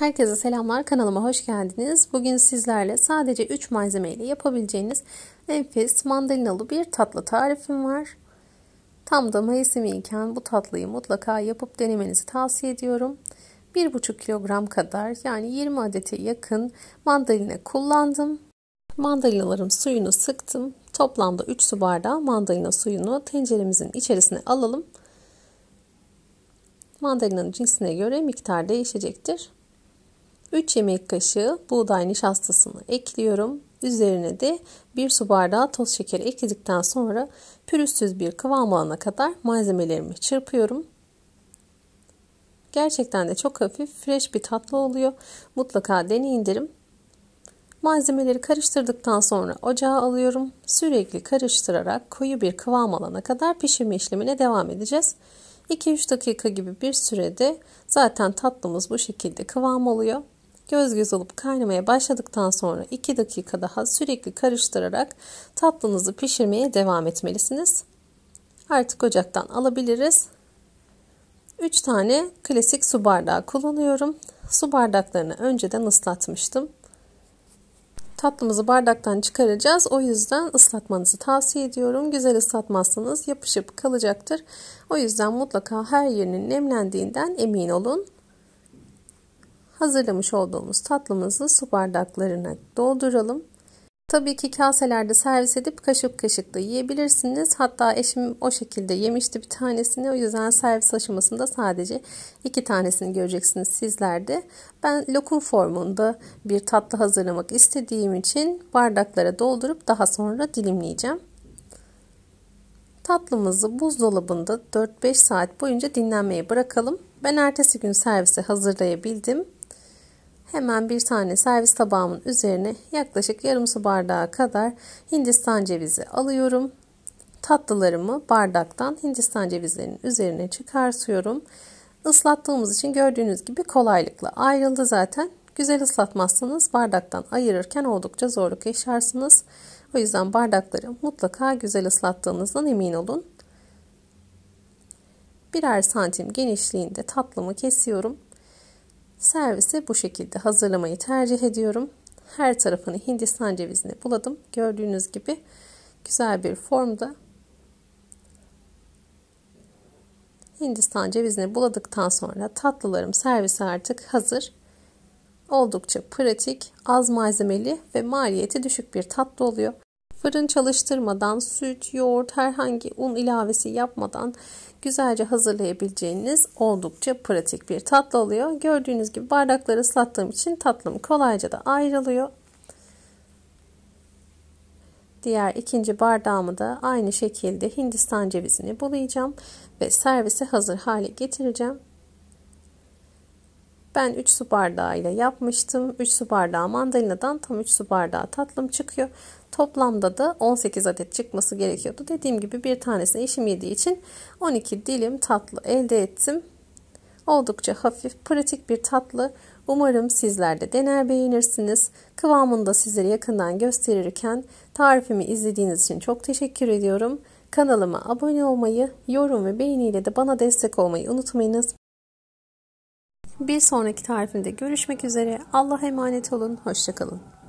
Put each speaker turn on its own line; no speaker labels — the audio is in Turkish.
Herkese selamlar kanalıma hoş geldiniz. Bugün sizlerle sadece 3 malzeme ile yapabileceğiniz enfes mandalinalı bir tatlı tarifim var. Tam da Mayıs'ım iken bu tatlıyı mutlaka yapıp denemenizi tavsiye ediyorum. 1,5 kilogram kadar yani 20 adete yakın mandalina kullandım. Mandalinalarım suyunu sıktım. Toplamda 3 su bardağı mandalina suyunu tenceremizin içerisine alalım. Mandalinanın cinsine göre miktar değişecektir. 3 yemek kaşığı buğday nişastasını ekliyorum. Üzerine de 1 su bardağı toz şekeri ekledikten sonra pürüzsüz bir kıvam alana kadar malzemelerimi çırpıyorum. Gerçekten de çok hafif, fresh bir tatlı oluyor. Mutlaka deneyin derim. Malzemeleri karıştırdıktan sonra ocağa alıyorum. Sürekli karıştırarak koyu bir kıvam alana kadar pişirme işlemine devam edeceğiz. 2-3 dakika gibi bir sürede zaten tatlımız bu şekilde kıvam oluyor. Göz göz olup kaynamaya başladıktan sonra 2 dakika daha sürekli karıştırarak tatlınızı pişirmeye devam etmelisiniz. Artık ocaktan alabiliriz. 3 tane klasik su bardağı kullanıyorum. Su bardaklarını önceden ıslatmıştım. Tatlımızı bardaktan çıkaracağız. O yüzden ıslatmanızı tavsiye ediyorum. Güzel ıslatmazsanız yapışıp kalacaktır. O yüzden mutlaka her yerinin nemlendiğinden emin olun hazırlamış olduğumuz tatlımızı su bardaklarına dolduralım. Tabii ki kaselerde servis edip kaşık kaşık da yiyebilirsiniz. Hatta eşim o şekilde yemişti bir tanesini. O yüzden servis aşamasında sadece iki tanesini göreceksiniz sizlerde. Ben lokum formunda bir tatlı hazırlamak istediğim için bardaklara doldurup daha sonra dilimleyeceğim. Tatlımızı buzdolabında 4-5 saat boyunca dinlenmeye bırakalım. Ben ertesi gün servise hazırlayabildim. Hemen bir tane servis tabağımın üzerine yaklaşık yarım su bardağı kadar Hindistan cevizi alıyorum. Tatlılarımı bardaktan Hindistan cevizlerinin üzerine çıkartıyorum. Islattığımız için gördüğünüz gibi kolaylıkla ayrıldı zaten. Güzel ıslatmazsanız bardaktan ayırırken oldukça zorluk yaşarsınız. O yüzden bardakları mutlaka güzel ıslattığınızdan emin olun. Birer santim genişliğinde tatlımı kesiyorum. Servisi bu şekilde hazırlamayı tercih ediyorum. Her tarafını hindistan cevizine buladım. Gördüğünüz gibi güzel bir formda Hindistan cevizine buladıktan sonra tatlılarım servisi artık hazır. Oldukça pratik, az malzemeli ve maliyeti düşük bir tatlı oluyor. Fırın çalıştırmadan süt, yoğurt, herhangi un ilavesi yapmadan güzelce hazırlayabileceğiniz oldukça pratik bir tatlı oluyor. Gördüğünüz gibi bardakları ıslattığım için tatlım kolayca da ayrılıyor. Diğer ikinci bardağımı da aynı şekilde Hindistan cevizini bulayacağım ve servise hazır hale getireceğim. Ben 3 su bardağı ile yapmıştım. 3 su bardağı mandalinadan tam 3 su bardağı tatlım çıkıyor. Toplamda da 18 adet çıkması gerekiyordu. Dediğim gibi bir tanesini işim yediği için 12 dilim tatlı elde ettim. Oldukça hafif, pratik bir tatlı. Umarım sizler de dener beğenirsiniz. Kıvamını da sizlere yakından gösterirken tarifimi izlediğiniz için çok teşekkür ediyorum. Kanalıma abone olmayı, yorum ve beğeniyle de bana destek olmayı unutmayınız. Bir sonraki tarifimde görüşmek üzere. Allah'a emanet olun. Hoşçakalın.